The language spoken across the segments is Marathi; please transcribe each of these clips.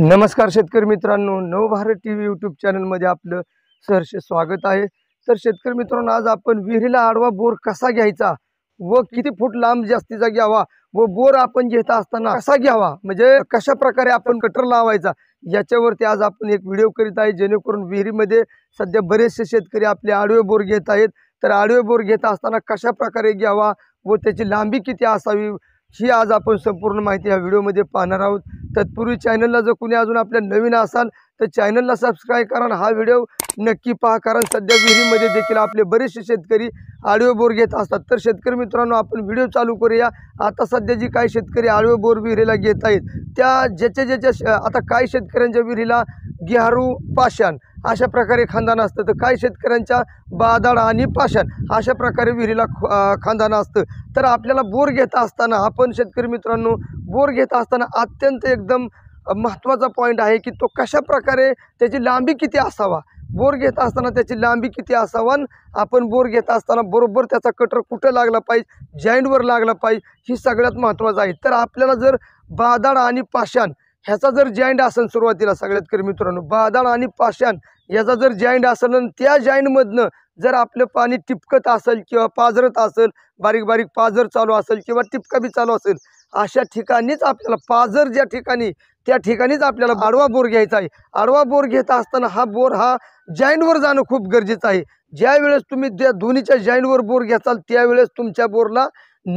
नमस्कार शेतकरी मित्रांनो नवभारत टी व्ही यूट्यूब चॅनलमध्ये आपलं सहर्ष स्वागत आहे तर शेतकरी मित्रांनो आज आपण विहिरीला आडवा बोर कसा घ्यायचा व किती फूट लांब जास्तीचा घ्यावा व बोर आपण घेत असताना कसा घ्यावा म्हणजे कशा प्रकारे आपण कटर लावायचा याच्यावरती आज आपण एक व्हिडिओ करीत आहे जेणेकरून विहिरीमध्ये सध्या बरेचसे शेतकरी आपले आडवे बोर घेत आहेत तर आडवे बोर घेत असताना कशा प्रकारे घ्यावा व त्याची लांबी किती असावी ही आज आपण संपूर्ण माहिती या व्हिडिओमध्ये पाहणार आहोत तत्पूर्वी चॅनलला जर कुणी अजून आपल्या नवीन असाल तर चॅनलला सबस्क्राईब करा हा व्हिडिओ नक्की पहा कारण सध्या विहिरीमध्ये देखील आपले बरेचसे शेतकरी आडवे बोर घेत असतात तर शेतकरी मित्रांनो आपण व्हिडिओ चालू करूया आता सध्या जी काही शेतकरी आडवे बोर विहिरीला घेत आहेत त्या ज्याच्या ज्याच्या आता काही शेतकऱ्यांच्या विहिरीला गिहारू पाषाण अशा प्रकारे खांदाना असतं तर काय शेतकऱ्यांच्या बादाड आणि पाषाण अशा प्रकारे विहिरीला खानदान असतं तर आपल्याला बोर घेत असताना आपण शेतकरी मित्रांनो बोर घेत असताना अत्यंत एकदम महत्त्वाचा पॉईंट आहे की तो कशा प्रकारे त्याची लांबी किती असावा बोर घेत असताना त्याची लांबी किती आणि आपण बोर घेत असताना बरोबर त्याचा कटर कुठं लागला पाहिजे जॉईंटवर लागला पाहिजे ही सगळ्यात महत्त्वाचं आहे तर आपल्याला जर बादाड आणि पाषाण ह्याचा जर जॉईंट असेल सुरुवातीला सगळ्यात कर मित्रांनो बादाड आणि पाषाण याचा जर जॉईंट असेल आणि त्या जॉईंटमधनं जर आपलं पाणी टिपकत असेल किंवा पाजरत असेल बारीक बारीक पाजर चालू असेल किंवा टिपका बी चालू असेल अशा ठिकाणीच आपल्याला पाजर ज्या ठिकाणी त्या ठिकाणीच आपल्याला आडवा बोर घ्यायचा आहे आडवा बोर घेत असताना हा बोर हा जॉईंटवर जाणं खूप गरजेचं आहे ज्या वेळेस तुम्ही त्या दोन्हीच्या जॉईंटवर बोर घेताल त्यावेळेस तुमच्या बोरला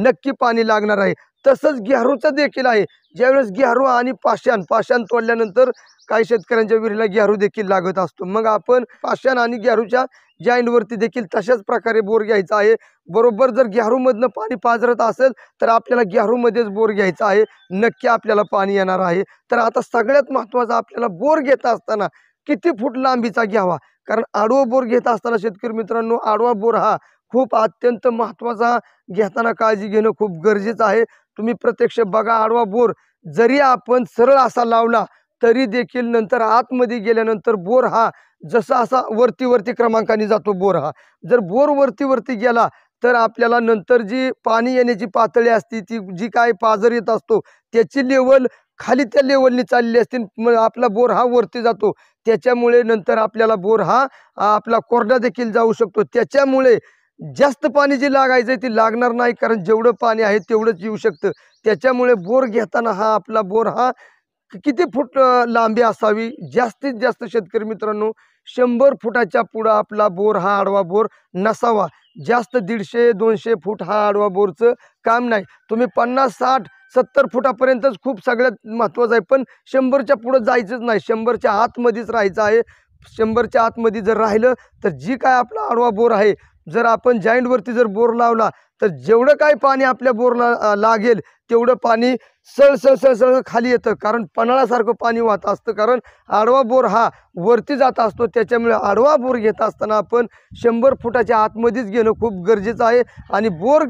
नक्की पाणी लागणार आहे तसंच घ्यारूचं देखील आहे ज्यावेळेस घ्यारू आणि पाषाण पाषाण तोडल्यानंतर काही शेतकऱ्यांच्या विहिरीला घ्यारू देखील लागत असतो मग आपण पाषाण आणि घ्यारूच्या जॉईंटवरती देखील तशाच प्रकारे बोर घ्यायचा आहे बरोबर जर घ्यारूमधनं पाणी पाजरत असेल तर आपल्याला मध्येच बोर घ्यायचा आहे नक्की आपल्याला पाणी येणार आहे तर आता सगळ्यात महत्त्वाचं आपल्याला बोर घेत असताना किती फूट लांबीचा घ्यावा कारण आडवा बोर घेत असताना शेतकरी मित्रांनो आडवा बोर हा खूप अत्यंत महत्त्वाचा घेताना काळजी घेणं खूप गरजेचं आहे तुम्ही प्रत्यक्ष बघा आडवा बोर जरी आपण सरळ असा लावला तरी देखील नंतर आतमध्ये गेल्यानंतर बोर हा जसा असा वरती वरती क्रमांकाने जातो बोर हा जर बोर वरती वरती गेला तर आपल्याला नंतर जी पाणी येण्याची पातळी असते ती जी काय पाजर येत असतो त्याची लेवल खाली त्या लेवलनी चालली असते मग आपला बोर हा वरती जातो त्याच्यामुळे नंतर आपल्याला बोर हा आपला कोरडा देखील जाऊ शकतो त्याच्यामुळे जास्त पाणी जे लागायचं ते लागणार नाही कारण जेवढं पाणी आहे तेवढंच येऊ शकतं त्याच्यामुळे बोर घेताना हा आपला बोर हा किती फूट लांबी असावी जास्तीत जास्त शेतकरी मित्रांनो शंभर फुटाच्या पुढं आपला बोर हा आडवा बोर नसावा जास्त दीडशे दोनशे फूट हा आडवा बोरचं काम नाही तुम्ही पन्नास साठ सत्तर फुटापर्यंतच खूप सगळ्यात महत्त्वाचं आहे पण शंभरच्या पुढं जायचंच नाही शंभरच्या आतमध्येच राहायचं आहे शंभरच्या आतमध्ये जर राहिलं तर जी काय आपला आडवा बोर आहे जर आपण जॉईंटवरती जर बोर लावला तर जेवढं काय पाणी आपल्या बोरला लागेल तेवढं पाणी सळसळ सळसळ खाली येतं कारण पन्हाळासारखं पाणी वाहत असतं कारण आडवा बोर हा वरती जात असतो त्याच्यामुळे आडवा बोर घेत असताना आपण शंभर फुटाच्या आतमध्येच घेणं खूप गरजेचं आहे आणि बोर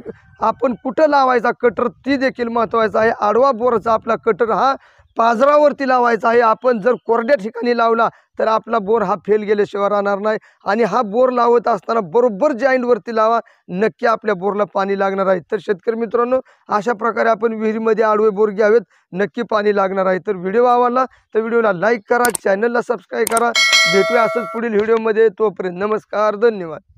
आपण कुठं लावायचा कटर ती देखील महत्त्वाचं आहे आडवा बोरचा आपला कटर हा पाजरावरती लावायचा आहे आपण जर कोरड्या ठिकाणी लावला तर आपला बोर हा फेल गेल्याशिवाय राहणार नाही आणि हा बोर लावत असताना बरोबर जॉईंटवरती लावा नक्की आपल्या बोरला पाणी लागणार आहे तर शेतकरी मित्रांनो अशा प्रकारे आपण विहिरीमध्ये आडवे बोर घ्यावेत नक्की पाणी लागणार आहे तर व्हिडिओ आवडला तर व्हिडिओला लाईक करा चॅनलला सबस्क्राईब करा भेटूया असंच पुढील व्हिडिओमध्ये तोपर्यंत नमस्कार धन्यवाद